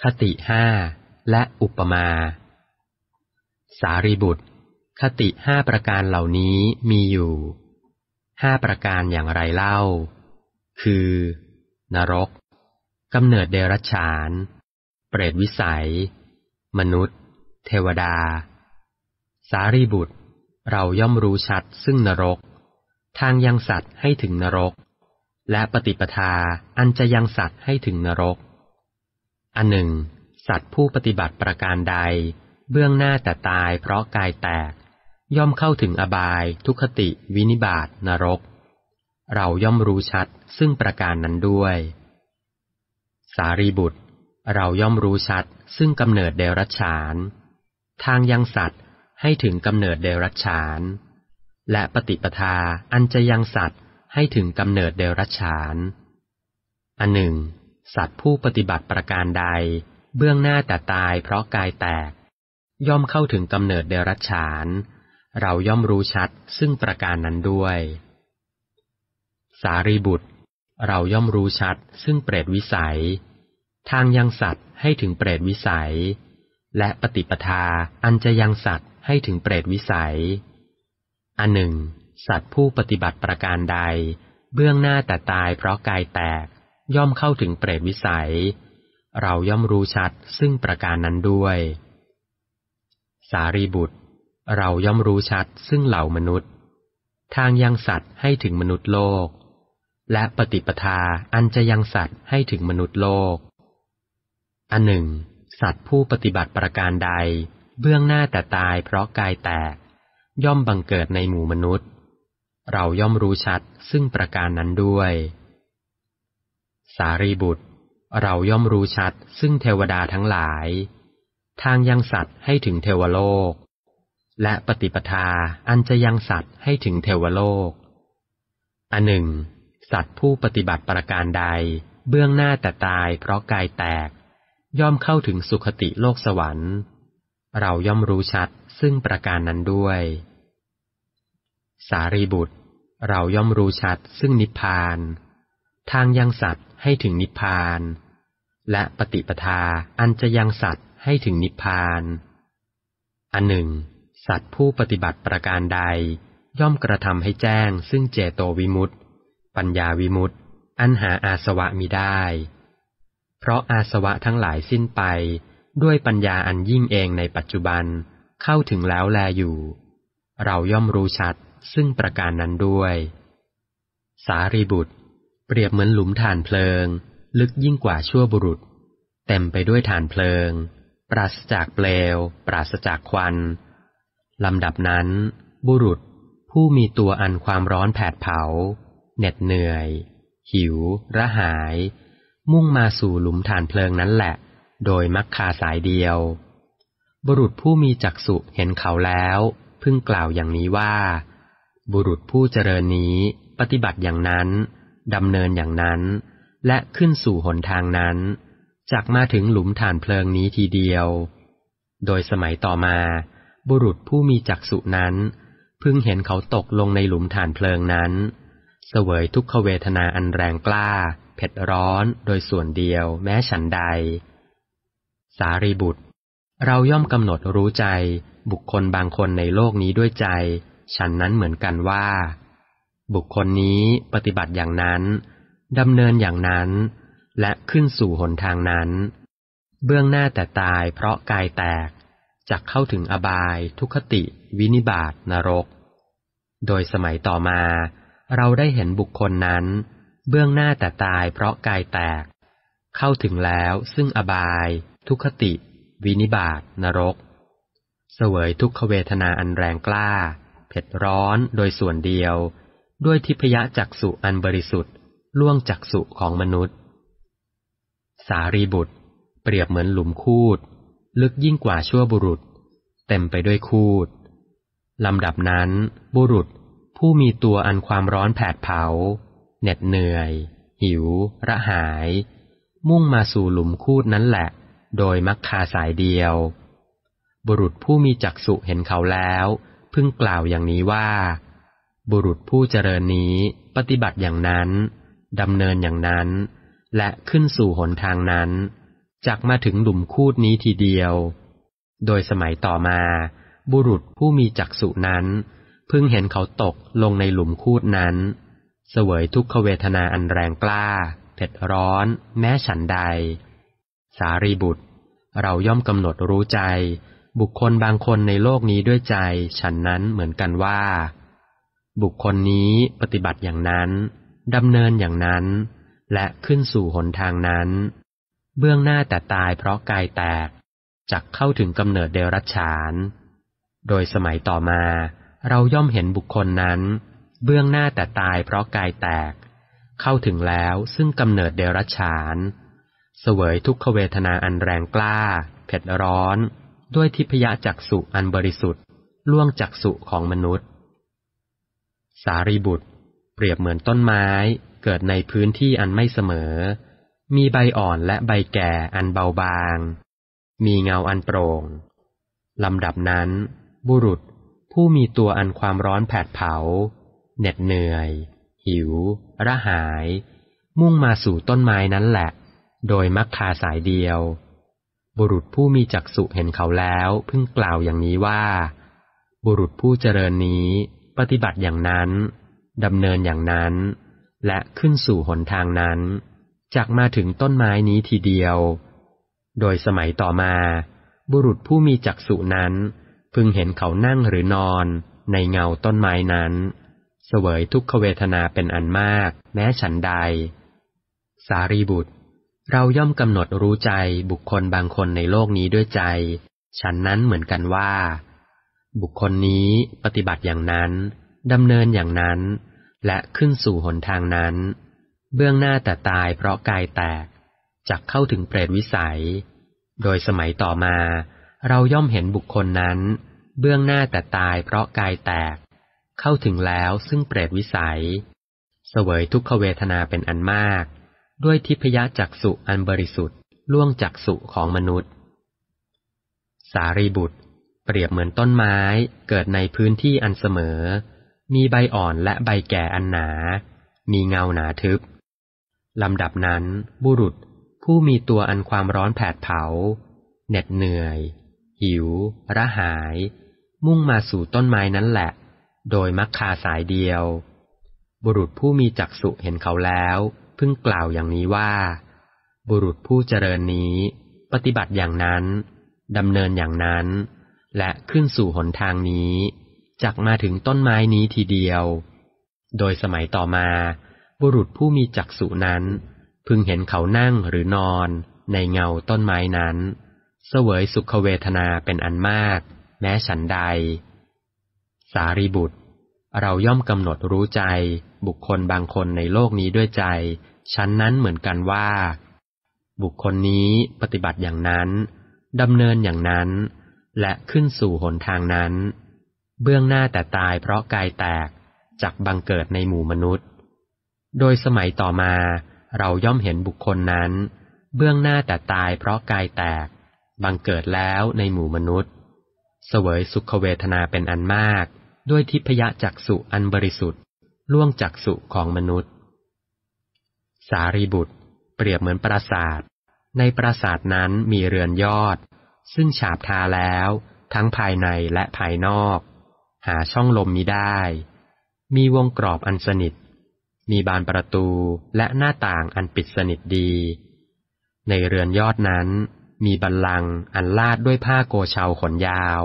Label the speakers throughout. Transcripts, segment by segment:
Speaker 1: คติห้าและอุปมา สารีบุตร คติห้าประการเหล่านี้มีอยู่ห้าประการอย่างไรเล่า คือ นรกกำเนิดเดรัจฉาน เปรตวิสัย มนุษย์ เทวดา สารีบุตร เราย่อมรู้ชัดซึ่งนรก ทางยังสัตว์ให้ถึงนรก และปฏิปทาอันจะยังสัตว์ให้ถึงนรกอันหนึ่ง สัตว์ผู้ปฏิบัติประการใดเบื้องหน้าแต่ตายเพราะกายแตก ย่อมเข้าถึงอบายทุคติวินิบาตนรก เราย่อมรู้ชัดซึ่งประการนั้นด้วย สารีบุตร เราย่อมรู้ชัดซึ่งกำเนิดเดรัจฉาน ทางยังสัตว์ให้ถึงกำเนิดเดรัจฉาน และปฏิปทาอันจะยังสัตว์ให้ถึงกำเนิดเดรัจฉานอันหนึ่งสัตว์ผู้ปฏิบัติประการใด เบื้องหน้าแต่ตายเพราะกายแตก ย่อมเข้าถึงกำเนิดเดรัจฉาน เราย่อมรู้ชัดซึ่งประการนั้นด้วย สารีบุตร เราย่อมรู้ชัดซึ่งเปรตวิสัย ทางยังสัตว์ให้ถึงเปรตวิสัย และปฏิปทาอันจะยังสัตว์ให้ถึงเปรตวิสัยอันหนึ่ง สัตว์ผู้ปฏิบัติประการใด เบื้องหน้าแต่ตาย เพราะกายแตกย่อมเข้าถึงเปรตวิสัย เราย่อมรู้ชัดซึ่งประการนั้นด้วย สารีบุตร เราย่อมรู้ชัดซึ่งเหล่ามนุษย์ ทางยังสัตว์ให้ถึงมนุษย์โลก และปฏิปทาอันจะยังสัตว์ให้ถึงมนุษย์โลก อันหนึ่ง สัตว์ผู้ปฏิบัติประการใด เบื้องหน้าแต่ตายเพราะกายแตก ย่อมบังเกิดในหมู่มนุษย์ เราย่อมรู้ชัดซึ่งประการนั้นด้วยสารีบุตร เราย่อมรู้ชัดซึ่งเทวดาทั้งหลาย ทางยังสัตว์ให้ถึงเทวโลก และปฏิปทาอันจะยังสัตว์ให้ถึงเทวโลก อันหนึ่ง สัตว์ผู้ปฏิบัติประการใดเบื้องหน้าแต่ตายเพราะกายแตก ย่อมเข้าถึงสุขติโลกสวรรค์ เราย่อมรู้ชัดซึ่งประการนั้นด้วย สารีบุตร เราย่อมรู้ชัดซึ่งนิพพานทางยังสัตว์ให้ถึงนิพพาน และปฏิปทาอันจะยังสัตว์ให้ถึงนิพพาน อันหนึ่ง สัตว์ผู้ปฏิบัติประการใดย่อมกระทำให้แจ้งซึ่งเจโตวิมุตติ ปัญญาวิมุตติ อันหาอาสวะมิได้ เพราะอาสวะทั้งหลายสิ้นไปด้วยปัญญาอันยิ่งเองในปัจจุบันเข้าถึงแล้วแลอยู่ เราย่อมรู้ชัดซึ่งประการนั้นด้วย สารีบุตรเปรียบเหมือนหลุมฐานเพลิงลึกยิ่งกว่าชั่วบุรุษ เต็มไปด้วยฐานเพลิงปราศจากเปลว ปราศจากควันลำดับนั้น บุรุษ ผู้มีตัวอันความร้อนแผดเผาเหน็ดเหนื่อย หิว ระหาย มุ่งมาสู่หลุมฐานเพลิงนั้นแหละ โดยมักคาสายเดียว บุรุษผู้มีจักษุเห็นเขาแล้ว พึ่งกล่าวอย่างนี้ว่า บุรุษผู้เจริญนี้ปฏิบัติอย่างนั้นดำเนินอย่างนั้นและขึ้นสู่หนทางนั้นจักมาถึงหลุมฐานเพลิงนี้ทีเดียว โดยสมัยต่อมา บุรุษผู้มีจักษุนั้นเพิ่งเห็นเขาตกลงในหลุมฐานเพลิงนั้นเสวยทุกขเวทนาอันแรงกล้าเผ็ดร้อนโดยส่วนเดียว แม้ฉันใด สารีบุตร เราย่อมกำหนดรู้ใจ บุคคลบางคนในโลกนี้ด้วยใจ ฉันนั้นเหมือนกันว่าบุคคลนี้ปฏิบัติอย่างนั้น ดำเนินอย่างนั้น และขึ้นสู่หนทางนั้น เบื้องหน้าแต่ตายเพราะกายแตกจักเข้าถึงอบายทุคติ วินิบาตนรก โดยสมัยต่อมา เราได้เห็นบุคคลนั้น เบื้องหน้าแต่ตายเพราะกายแตก เข้าถึงแล้วซึ่งอบาย ทุคติ วินิบาตนรกเสวยทุกขเวทนาอันแรงกล้าเผ็ดร้อนโดยส่วนเดียวด้วยทิพยจักสุอันบริสุทธิ์ ล่วงจักสุของมนุษย์ สารีบุตร เปรียบเหมือนหลุมคูดลึกยิ่งกว่าชั่วบุรุษ เต็มไปด้วยคูดลำดับนั้น บุรุษผู้มีตัวอันความร้อนแผดเผาเหน็ดเหนื่อย หิว ระหาย มุ่งมาสู่หลุมคูดนั้นแหละ โดยมักคาสายเดียว บุรุษผู้มีจักษุเห็นเขาแล้ว พึ่งกล่าวอย่างนี้ว่าบุรุษผู้เจริญนี้ปฏิบัติอย่างนั้น ดำเนินอย่างนั้น และขึ้นสู่หนทางนั้น จักมาถึงหลุมคูดนี้ทีเดียว โดยสมัยต่อมา บุรุษผู้มีจักษุนั้น พึ่งเห็นเขาตกลงในหลุมคูดนั้น เสวยทุกขเวทนาอันแรงกล้า เผ็ดร้อน แม้ฉันใด สารีบุตร เราย่อมกำหนดรู้ใจ บุคคลบางคนในโลกนี้ด้วยใจฉันนั้นเหมือนกันว่าบุคคลนี้ปฏิบัติอย่างนั้น ดำเนินอย่างนั้น และขึ้นสู่หนทางนั้น เบื้องหน้าแต่ตายเพราะกายแตกจักเข้าถึงกำเนิดเดรัจฉาน โดยสมัยต่อมา เราย่อมเห็นบุคคลนั้น เบื้องหน้าแต่ตายเพราะกายแตก เข้าถึงแล้วซึ่งกำเนิดเดรัจฉาน เสวยทุกขเวทนาอันแรงกล้า เผ็ดร้อน ด้วยทิพยจักสุอันบริสุทธิ์ ล่วงจักสุของมนุษย์สารีบุตรเปรียบเหมือนต้นไม้ เกิดในพื้นที่อันไม่เสมอ มีใบอ่อนและใบแก่อันเบาบาง มีเงาอันโปร่งลำดับนั้น บุรุษผู้มีตัวอันความร้อนแผดเผาเหน็ดเหนื่อย หิว ระหาย มุ่งมาสู่ต้นไม้นั้นแหละ โดยมักคาสายเดียว บุรุษผู้มีจักษุเห็นเขาแล้วพึ่งกล่าวอย่างนี้ว่า บุรุษผู้เจริญนี้ปฏิบัติอย่างนั้น ดำเนินอย่างนั้น และขึ้นสู่หนทางนั้น จากมาถึงต้นไม้นี้ทีเดียว โดยสมัยต่อมา บุรุษผู้มีจักษุนั้น พึงเห็นเขานั่งหรือนอนในเงาต้นไม้นั้น เสวยทุกขเวทนาเป็นอันมาก แม้ฉันใด สารีบุตร เราย่อมกำหนดรู้ใจบุคคลบางคนในโลกนี้ด้วยใจ ฉันนั้นเหมือนกันว่าบุคคลนี้ปฏิบัติอย่างนั้น ดำเนินอย่างนั้น และขึ้นสู่หนทางนั้น เบื้องหน้าแต่ตายเพราะกายแตกจักเข้าถึงเปรตวิสัย โดยสมัยต่อมา เราย่อมเห็นบุคคลนั้น เบื้องหน้าแต่ตายเพราะกายแตก เข้าถึงแล้วซึ่งเปรตวิสัย เสวยทุกขเวทนาเป็นอันมาก ด้วยทิพยจักสุอันบริสุทธิ์ล่วงจักสุของมนุษย์ สารีบุตรเปรียบเหมือนต้นไม้เกิดในพื้นที่อันเสมอ มีใบอ่อนและใบแก่อันหนา มีเงาหนาทึบ ลำดับนั้น บุรุษผู้มีตัวอันความร้อนแผดเผา เหน็ดเหนื่อย หิว ระหาย มุ่งมาสู่ต้นไม้นั้นแหละ โดยมักคาสายเดียว บุรุษผู้มีจักษุเห็นเขาแล้ว พึงกล่าวอย่างนี้ว่า บุรุษผู้เจริญนี้ ปฏิบัติอย่างนั้นดำเนินอย่างนั้นและขึ้นสู่หนทางนี้ จักมาถึงต้นไม้นี้ทีเดียว โดยสมัยต่อมา บุรุษผู้มีจักษุนั้น พึงเห็นเขานั่งหรือนอน ในเงาต้นไม้นั้น เสวยสุขเวทนาเป็นอันมาก แม้ฉันใด สารีบุตร เราย่อมกำหนดรู้ใจ บุคคลบางคนในโลกนี้ด้วยใจ ชั้นนั้นเหมือนกันว่า บุคคลนี้ปฏิบัติอย่างนั้นดำเนินอย่างนั้นและขึ้นสู่หนทางนั้น เบื้องหน้าแต่ตายเพราะกายแตกจากบังเกิดในหมู่มนุษย์ โดยสมัยต่อมา เราย่อมเห็นบุคคลนั้น เบื้องหน้าแต่ตายเพราะกายแตก บังเกิดแล้วในหมู่มนุษย์ เสวยสุขเวทนาเป็นอันมากด้วยทิพยจักสุอันบริสุทธิ์ ล่วงจักสุของมนุษย์ สารีบุตร เปรียบเหมือนปราสาทในปราสาทนั้นมีเรือนยอดซึ่งฉาบทาแล้วทั้งภายในและภายนอก หาช่องลมมิได้ มีวงกรอบอันสนิทมีบานประตูและหน้าต่างอันปิดสนิทดี ในเรือนยอดนั้น มีบันลังอัน ลาดด้วยผ้าโกเชา ขน ยาว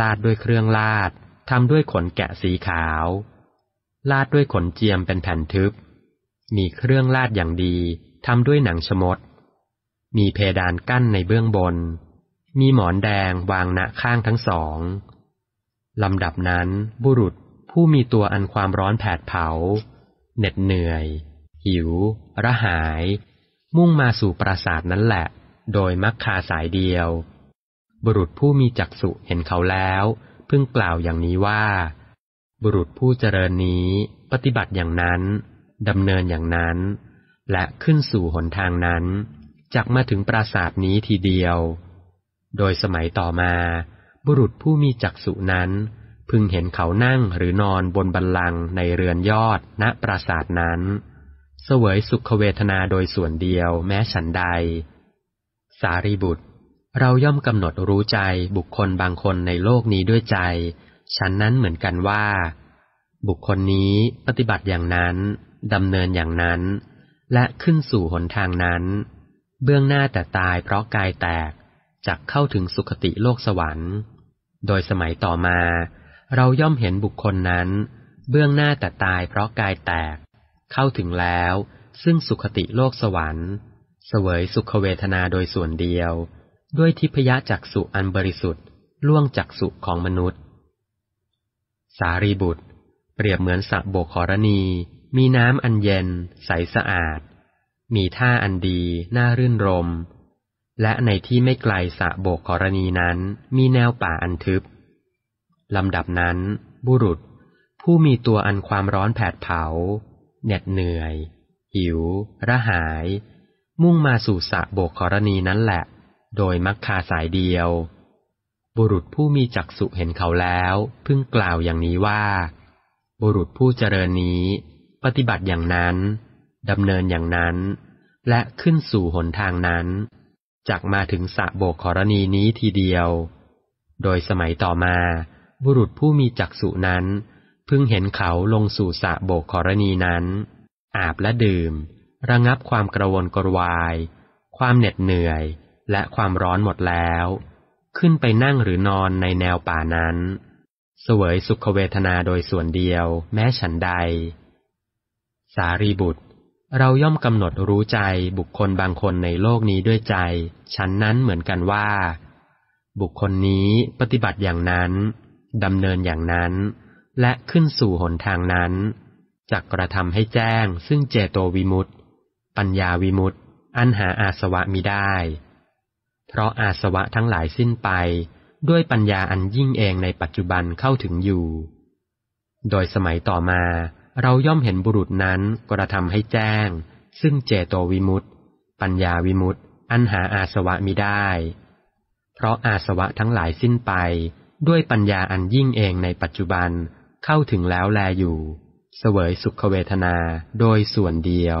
Speaker 1: ลาดด้วยเครื่อง ลาดทำด้วยขนแกะสีขาว ลาดด้วยขนเจียมเป็นแผ่นทึบ มีเครื่องลาดอย่างดีทำด้วยหนังชมดมีเพดานกั้นในเบื้องบนมีหมอนแดงวางณข้างทั้งสองลำดับนั้นบุรุษผู้มีตัวอันความร้อนแผดเผา เหน็ดเหนื่อย หิว ระหาย มุ่งมาสู่ปราสาทนั้นแหละ โดยมักคาสายเดียว บุรุษผู้มีจักษุเห็นเขาแล้ว พึงกล่าวอย่างนี้ว่า บุรุษผู้เจริญนี้ปฏิบัติอย่างนั้น ดำเนินอย่างนั้น และขึ้นสู่หนทางนั้นจักมาถึงปราสาทนี้ทีเดียวโดยสมัยต่อมา บุรุษผู้มีจักษุนั้น พึงเห็นเขานั่งหรือนอนบนบันลังในเรือนยอดณปราสาทนั้นเสวยสุขเวทนาโดยส่วนเดียวแม้ฉันใด สารีบุตร เราย่อมกำหนดรู้ใจบุคคลบางคนในโลกนี้ด้วยใจ ฉันนั้นเหมือนกันว่า บุคคลนี้ปฏิบัติอย่างนั้นดำเนินอย่างนั้น และขึ้นสู่หนทางนั้น เบื้องหน้าแต่ตายเพราะกายแตกจักเข้าถึงสุคติโลกสวรรค์ โดยสมัยต่อมา เราย่อมเห็นบุคคลนั้น เบื้องหน้าแต่ตายเพราะกายแตก เข้าถึงแล้วซึ่งสุคติโลกสวรรค์เสวยสุขเวทนาโดยส่วนเดียว ด้วยทิพยจักสุอันบริสุทธิ์ ล่วงจักสุของมนุษย์ สารีบุตร เปรียบเหมือนสระโบกขรณี มีน้ำอันเย็น ใสสะอาด มีท่าอันดี น่ารื่นรมและในที่ไม่ไกลสะโบกกรณีนั้น มีแนวป่าอันทึบ ลำดับนั้น บุรุษ ผู้มีตัวอันความร้อนแผดเผา เหน็ดเหนื่อย หิว ระหาย มุ่งมาสู่สะโบกกรณีนั้นแหละ โดยมักคาสายเดียว บุรุษผู้มีจักษุเห็นเขาแล้ว พึ่งกล่าวอย่างนี้ว่า บุรุษผู้เจริญนี้ ปฏิบัติอย่างนั้น ดำเนินอย่างนั้น และขึ้นสู่หนทางนั้นจักมาถึงสะโบกขรณีนี้ทีเดียว โดยสมัยต่อมา บุรุษผู้มีจักษุนั้น พึงเห็นเขาลงสู่สะโบกขรณีนั้น อาบและดื่ม ระงับความกระวนกระวาย ความเหน็ดเหนื่อยและความร้อนหมดแล้ว ขึ้นไปนั่งหรือนอนในแนวป่านั้น เสวยสุขเวทนาโดยส่วนเดียว แม้ฉันใด สารีบุตรเราย่อมกำหนดรู้ใจบุคคลบางคนในโลกนี้ด้วยใจชั้นนั้นเหมือนกันว่า บุคคลนี้ปฏิบัติอย่างนั้นดำเนินอย่างนั้น และขึ้นสู่หนทางนั้นจักกระทำให้แจ้งซึ่งเจโตวิมุตติปัญญาวิมุตติอันหาอาสวะมิได้ เพราะอาสวะทั้งหลายสิ้นไปด้วยปัญญาอันยิ่งเองในปัจจุบันเข้าถึงอยู่ โดยสมัยต่อมาเราย่อมเห็นบุรุษนั้นกระทำให้แจ้ง ซึ่งเจโตวิมุตต์ปัญญาวิมุตต์อันหาอาสวะมิได้ เพราะอาสวะทั้งหลายสิ้นไปด้วยปัญญาอันยิ่งเองในปัจจุบันเข้าถึงแล้วแลอยู่ เสวยสุขเวทนาโดยส่วนเดียว